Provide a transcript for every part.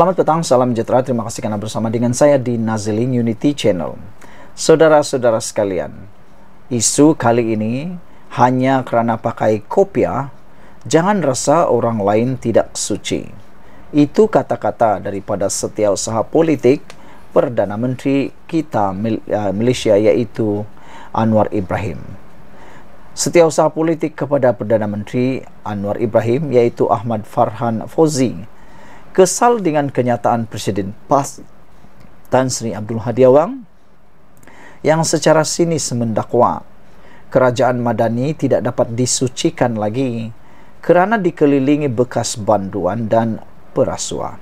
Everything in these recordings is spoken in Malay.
Selamat petang, salam sejahtera. Terima kasih karena bersama dengan saya di Nazling Unity Channel. Saudara-saudara sekalian, isu kali ini hanya kerana pakai kopiah, jangan rasa orang lain tidak suci. Itu kata-kata daripada setiausaha politik Perdana Menteri kita eh, Malaysia yaitu Anwar Ibrahim. Setiausaha politik kepada Perdana Menteri Anwar Ibrahim yaitu Ahmad Farhan Fozi kesal dengan kenyataan Presiden PAS Tan Sri Abdul Hadi Awang yang secara sinis mendakwa kerajaan Madani tidak dapat disucikan lagi kerana dikelilingi bekas banduan dan perasuah.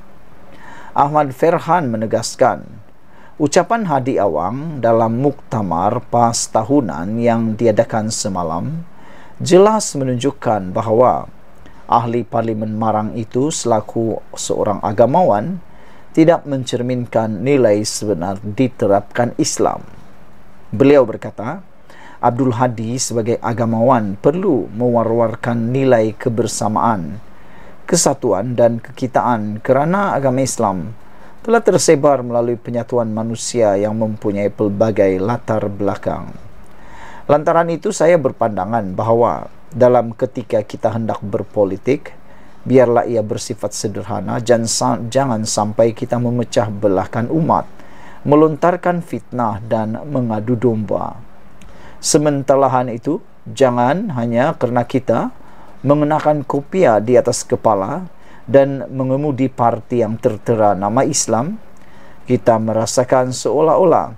Ahmad Ferhan menegaskan, ucapan Hadi Awang dalam muktamar pas tahunan yang diadakan semalam jelas menunjukkan bahawa ahli parlimen Marang itu selaku seorang agamawan tidak mencerminkan nilai sebenar diterapkan Islam. Beliau berkata, Abdul Hadi sebagai agamawan perlu mewarwarkan nilai kebersamaan, kesatuan dan kekitaan kerana agama Islam telah tersebar melalui penyatuan manusia yang mempunyai pelbagai latar belakang. Lantaran itu saya berpandangan bahawa dalam ketika kita hendak berpolitik biarlah ia bersifat sederhana jangan jangan sampai kita memecah belahkan umat melontarkan fitnah dan mengadu domba sementelahan itu jangan hanya kerana kita mengenakan kopiah di atas kepala dan mengemudi parti yang tertera nama Islam kita merasakan seolah-olah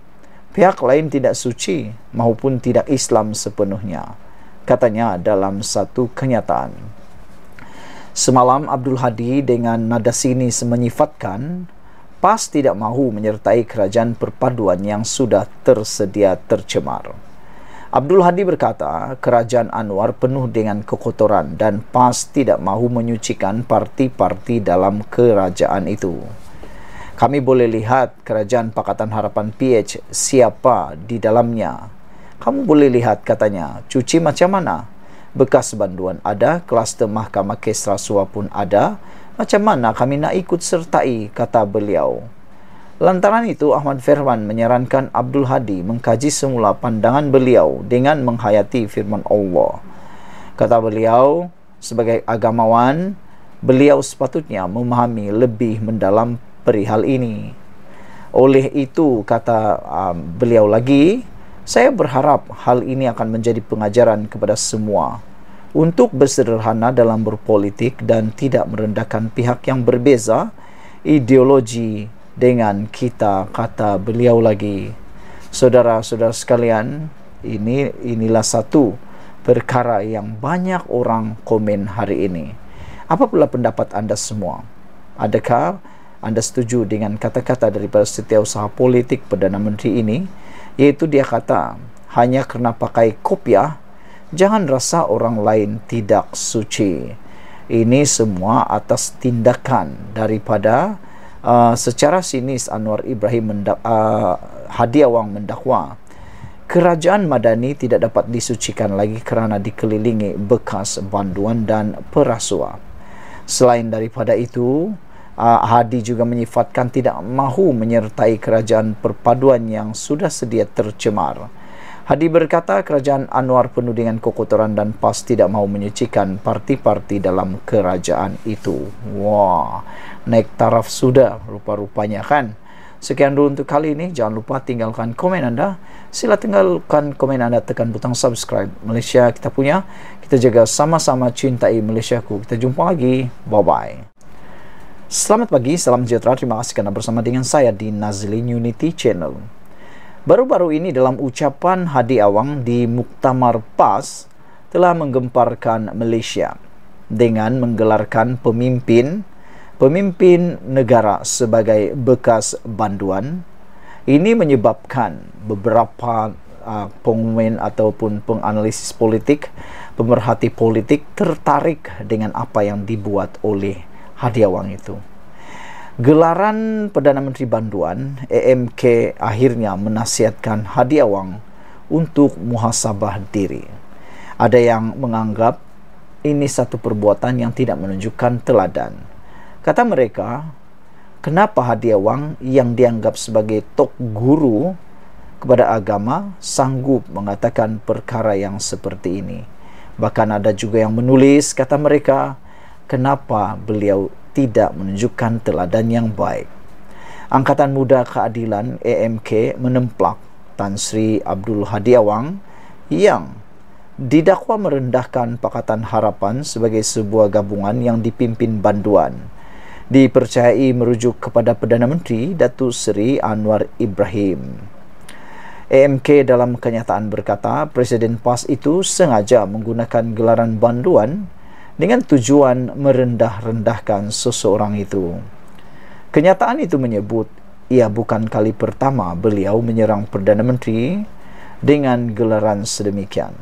pihak lain tidak suci maupun tidak Islam sepenuhnya katanya dalam satu kenyataan. Semalam Abdul Hadi dengan nada sinis menyifatkan PAS tidak mahu menyertai kerajaan perpaduan yang sudah tersedia tercemar. Abdul Hadi berkata, kerajaan Anwar penuh dengan kekotoran dan PAS tidak mahu menyucikan parti-parti dalam kerajaan itu. Kami boleh lihat kerajaan Pakatan Harapan PH siapa di dalamnya, kamu boleh lihat katanya cuci macam mana bekas banduan ada kluster mahkamah kes rasuah pun ada macam mana kami nak ikut sertai kata beliau lantaran itu Ahmad Firman menyarankan Abdul Hadi mengkaji semula pandangan beliau dengan menghayati firman Allah kata beliau sebagai agamawan beliau sepatutnya memahami lebih mendalam perihal ini oleh itu kata um, beliau lagi saya berharap hal ini akan menjadi pengajaran kepada semua untuk bersederhana dalam berpolitik dan tidak merendahkan pihak yang berbeza ideologi dengan kita kata beliau lagi. Saudara-saudara sekalian, ini inilah satu perkara yang banyak orang komen hari ini. Apa pula pendapat anda semua? Adakah anda setuju dengan kata-kata daripada setiausaha politik Perdana Menteri ini? yaitu dia kata hanya kerana pakai kopiah jangan rasa orang lain tidak suci ini semua atas tindakan daripada uh, secara sinis Anwar Ibrahim mendak, uh, Hadiawang mendakwa kerajaan Madani tidak dapat disucikan lagi kerana dikelilingi bekas banduan dan perasua selain daripada itu uh, Hadi juga menyifatkan tidak mahu menyertai kerajaan perpaduan yang sudah sedia tercemar. Hadi berkata kerajaan Anwar penuh dengan kekotoran dan PAS tidak mahu menyucikan parti-parti dalam kerajaan itu. Wah, naik taraf sudah rupa-rupanya kan. Sekian dulu untuk kali ini. Jangan lupa tinggalkan komen anda. Sila tinggalkan komen anda tekan butang subscribe. Malaysia kita punya. Kita jaga sama-sama cintai Malaysia ku. Kita jumpa lagi. Bye-bye. Selamat pagi, salam sejahtera. Terima kasih karena bersama dengan saya di Nazlin Unity Channel. Baru-baru ini dalam ucapan Hadi Awang di Muktamar PAS telah menggemparkan Malaysia dengan menggelarkan pemimpin pemimpin negara sebagai bekas banduan. Ini menyebabkan beberapa uh, pengumuman ataupun penganalisis politik, pemerhati politik tertarik dengan apa yang dibuat oleh hadiah wang itu. Gelaran Perdana Menteri Banduan, EMK akhirnya menasihatkan hadiah wang untuk muhasabah diri. Ada yang menganggap ini satu perbuatan yang tidak menunjukkan teladan. Kata mereka, kenapa hadiah wang yang dianggap sebagai tok guru kepada agama sanggup mengatakan perkara yang seperti ini? Bahkan ada juga yang menulis, kata mereka, kenapa beliau tidak menunjukkan teladan yang baik. Angkatan Muda Keadilan AMK menemplak Tan Sri Abdul Hadi Awang yang didakwa merendahkan Pakatan Harapan sebagai sebuah gabungan yang dipimpin banduan. Dipercayai merujuk kepada Perdana Menteri Datu Seri Anwar Ibrahim. AMK dalam kenyataan berkata Presiden PAS itu sengaja menggunakan gelaran banduan dengan tujuan merendah-rendahkan seseorang itu. Kenyataan itu menyebut ia bukan kali pertama beliau menyerang Perdana Menteri dengan gelaran sedemikian.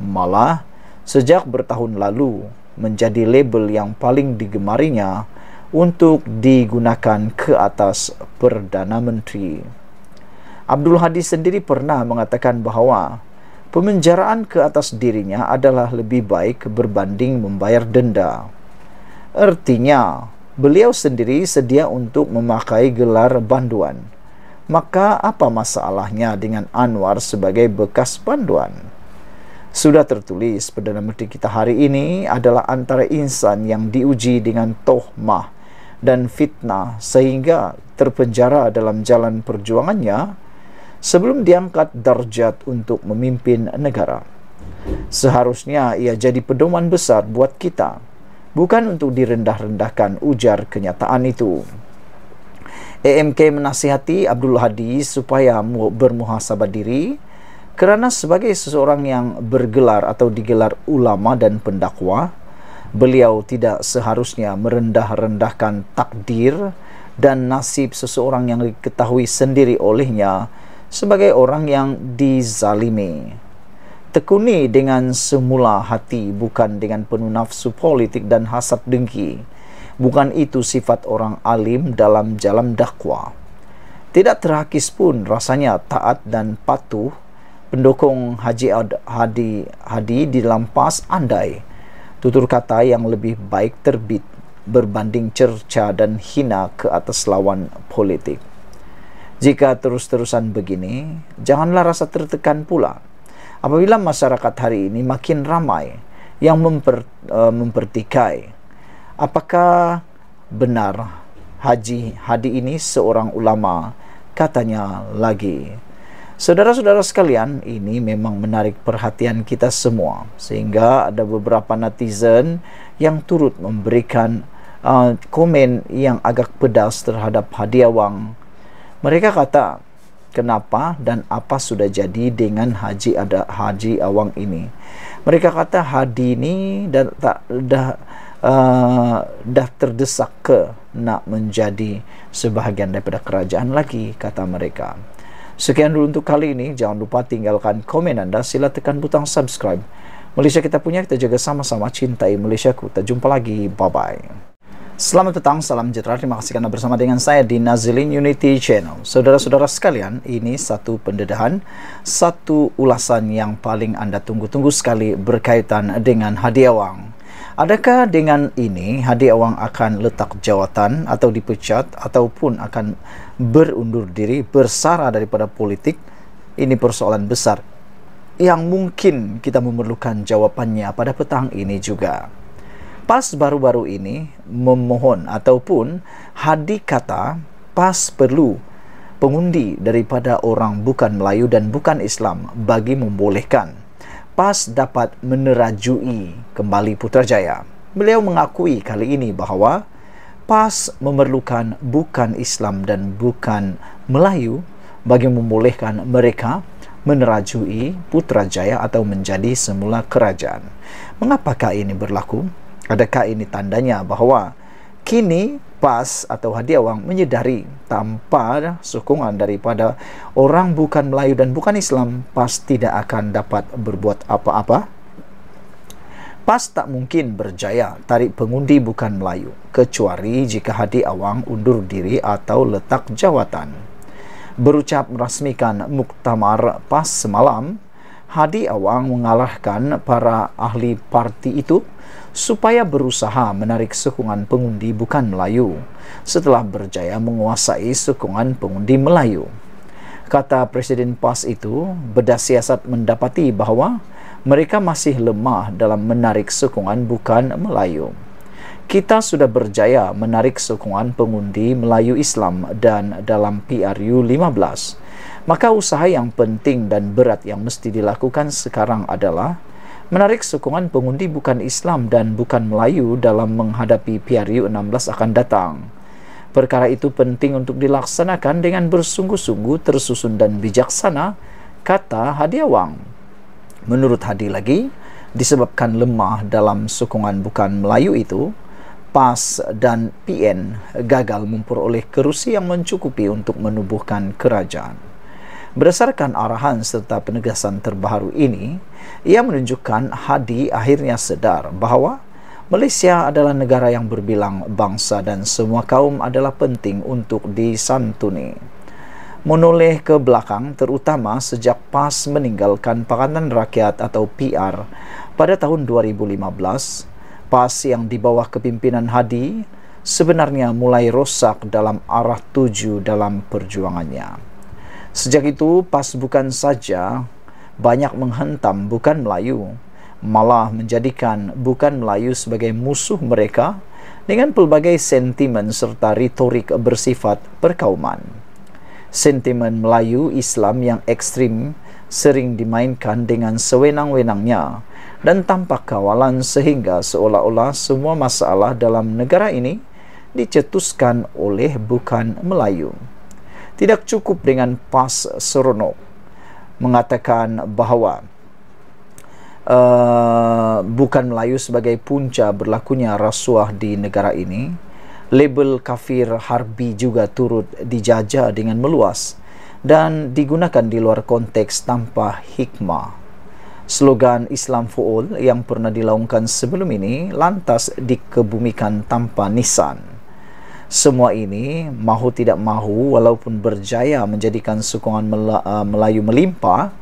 Malah, sejak bertahun lalu menjadi label yang paling digemarinya untuk digunakan ke atas Perdana Menteri. Abdul Hadi sendiri pernah mengatakan bahawa Pemenjaraan ke atas dirinya adalah lebih baik berbanding membayar denda. Artinya, beliau sendiri sedia untuk memakai gelar banduan. Maka apa masalahnya dengan Anwar sebagai bekas banduan? Sudah tertulis Perdana Menteri kita hari ini adalah antara insan yang diuji dengan tohmah dan fitnah sehingga terpenjara dalam jalan perjuangannya sebelum diangkat darjat untuk memimpin negara. Seharusnya ia jadi pedoman besar buat kita, bukan untuk direndah-rendahkan ujar kenyataan itu. AMK menasihati Abdul Hadi supaya bermuhasabah diri kerana sebagai seseorang yang bergelar atau digelar ulama dan pendakwa, beliau tidak seharusnya merendah-rendahkan takdir dan nasib seseorang yang diketahui sendiri olehnya sebagai orang yang dizalimi. Tekuni dengan semula hati bukan dengan penuh nafsu politik dan hasad dengki. Bukan itu sifat orang alim dalam jalan dakwah. Tidak terhakis pun rasanya taat dan patuh pendukung Haji Hadi Hadi di lampas andai tutur kata yang lebih baik terbit berbanding cerca dan hina ke atas lawan politik jika terus-terusan begini, janganlah rasa tertekan pula. Apabila masyarakat hari ini makin ramai yang memper, uh, mempertikai, apakah benar Haji Hadi ini seorang ulama? Katanya lagi. Saudara-saudara sekalian, ini memang menarik perhatian kita semua sehingga ada beberapa netizen yang turut memberikan uh, komen yang agak pedas terhadap Hadi Awang. Mereka kata, kenapa dan apa sudah jadi dengan haji ada haji awang ini? Mereka kata haji ini dan tak dah Uh, dah terdesak ke nak menjadi sebahagian daripada kerajaan lagi kata mereka sekian dulu untuk kali ini jangan lupa tinggalkan komen anda sila tekan butang subscribe Malaysia kita punya kita jaga sama-sama cintai Malaysia ku kita jumpa lagi bye bye Selamat petang, salam sejahtera. Terima kasih kerana bersama dengan saya di Nazilin Unity Channel. Saudara-saudara sekalian, ini satu pendedahan, satu ulasan yang paling anda tunggu-tunggu sekali berkaitan dengan hadiah wang. Adakah dengan ini hadiah wang akan letak jawatan atau dipecat ataupun akan berundur diri bersara daripada politik? Ini persoalan besar yang mungkin kita memerlukan jawabannya pada petang ini juga. PAS baru-baru ini memohon ataupun hadi kata PAS perlu pengundi daripada orang bukan Melayu dan bukan Islam bagi membolehkan PAS dapat menerajui kembali Putrajaya. Beliau mengakui kali ini bahawa PAS memerlukan bukan Islam dan bukan Melayu bagi membolehkan mereka menerajui Putrajaya atau menjadi semula kerajaan. Mengapakah ini berlaku? Adakah ini tandanya bahawa kini PAS atau hadiah wang menyedari tanpa sokongan daripada orang bukan Melayu dan bukan Islam, PAS tidak akan dapat berbuat apa-apa? PAS tak mungkin berjaya tarik pengundi bukan Melayu kecuali jika Hadi Awang undur diri atau letak jawatan. Berucap merasmikan muktamar PAS semalam, Hadi Awang mengalahkan para ahli parti itu supaya berusaha menarik sokongan pengundi bukan Melayu setelah berjaya menguasai sokongan pengundi Melayu. Kata Presiden PAS itu, bedah siasat mendapati bahawa mereka masih lemah dalam menarik sokongan bukan Melayu. Kita sudah berjaya menarik sokongan pengundi Melayu Islam dan dalam PRU 15. Maka usaha yang penting dan berat yang mesti dilakukan sekarang adalah menarik sokongan pengundi bukan Islam dan bukan Melayu dalam menghadapi PRU 16 akan datang. Perkara itu penting untuk dilaksanakan dengan bersungguh-sungguh tersusun dan bijaksana, kata Hadiawang. Menurut Hadi lagi, disebabkan lemah dalam sokongan bukan Melayu itu, PAS dan PN gagal memperoleh kerusi yang mencukupi untuk menubuhkan kerajaan. Berdasarkan arahan serta penegasan terbaru ini, ia menunjukkan Hadi akhirnya sedar bahawa Malaysia adalah negara yang berbilang bangsa dan semua kaum adalah penting untuk disantuni. Menoleh ke belakang terutama sejak PAS meninggalkan Pakatan Rakyat atau PR pada tahun 2015, PAS yang di bawah kepimpinan Hadi sebenarnya mulai rosak dalam arah tuju dalam perjuangannya. Sejak itu PAS bukan saja banyak menghentam bukan Melayu malah menjadikan bukan Melayu sebagai musuh mereka dengan pelbagai sentimen serta retorik bersifat perkauman. Sentimen Melayu Islam yang ekstrim sering dimainkan dengan sewenang-wenangnya dan tanpa kawalan sehingga seolah-olah semua masalah dalam negara ini dicetuskan oleh bukan Melayu tidak cukup dengan pas seronok mengatakan bahawa uh, bukan Melayu sebagai punca berlakunya rasuah di negara ini label kafir harbi juga turut dijajah dengan meluas dan digunakan di luar konteks tanpa hikmah slogan Islam for all yang pernah dilaungkan sebelum ini lantas dikebumikan tanpa nisan semua ini mahu tidak mahu walaupun berjaya menjadikan sokongan ah, Melayu melimpah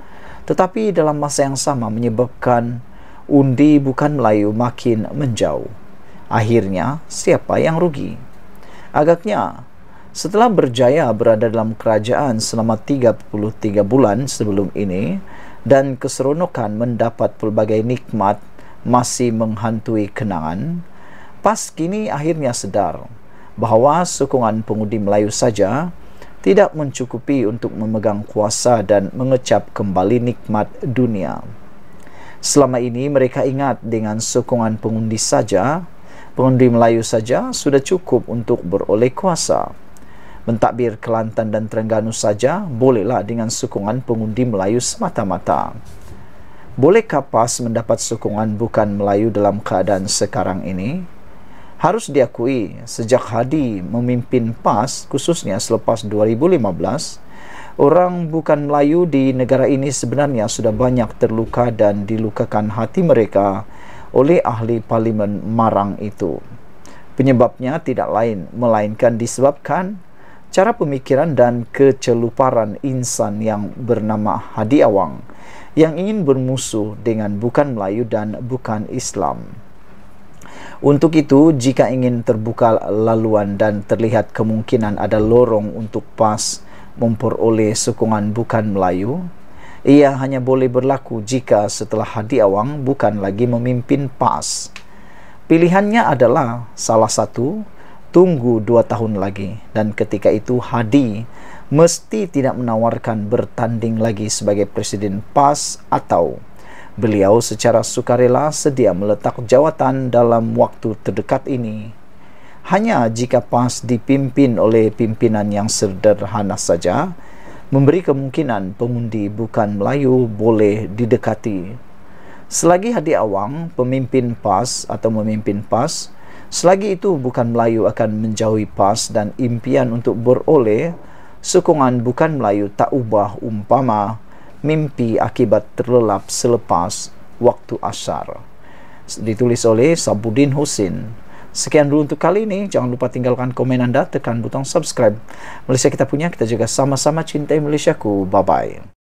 tetapi dalam masa yang sama menyebabkan undi bukan Melayu makin menjauh akhirnya siapa yang rugi agaknya setelah berjaya berada dalam kerajaan selama 33 bulan sebelum ini dan keseronokan mendapat pelbagai nikmat masih menghantui kenangan pas kini akhirnya sedar bahawa sokongan pengundi Melayu saja tidak mencukupi untuk memegang kuasa dan mengecap kembali nikmat dunia. Selama ini mereka ingat dengan sokongan pengundi saja, pengundi Melayu saja sudah cukup untuk beroleh kuasa. Mentadbir Kelantan dan Terengganu saja bolehlah dengan sokongan pengundi Melayu semata-mata. Bolehkah PAS mendapat sokongan bukan Melayu dalam keadaan sekarang ini? harus diakui sejak Hadi memimpin PAS khususnya selepas 2015 orang bukan Melayu di negara ini sebenarnya sudah banyak terluka dan dilukakan hati mereka oleh ahli parlimen Marang itu penyebabnya tidak lain melainkan disebabkan cara pemikiran dan keceluparan insan yang bernama Hadi Awang yang ingin bermusuh dengan bukan Melayu dan bukan Islam untuk itu, jika ingin terbuka laluan dan terlihat kemungkinan ada lorong untuk PAS memperoleh sokongan bukan Melayu, ia hanya boleh berlaku jika setelah Hadi Awang bukan lagi memimpin PAS. Pilihannya adalah salah satu, tunggu dua tahun lagi dan ketika itu Hadi mesti tidak menawarkan bertanding lagi sebagai presiden PAS atau Beliau secara sukarela sedia meletak jawatan dalam waktu terdekat ini. Hanya jika PAS dipimpin oleh pimpinan yang sederhana saja, memberi kemungkinan pengundi bukan Melayu boleh didekati. Selagi Hadi Awang, pemimpin PAS atau memimpin PAS, selagi itu bukan Melayu akan menjauhi PAS dan impian untuk beroleh, sokongan bukan Melayu tak ubah umpama mimpi akibat terlelap selepas waktu asar. Ditulis oleh Sabudin Husin. Sekian dulu untuk kali ini. Jangan lupa tinggalkan komen anda, tekan butang subscribe. Malaysia kita punya, kita jaga sama-sama cintai Malaysia ku. Bye-bye.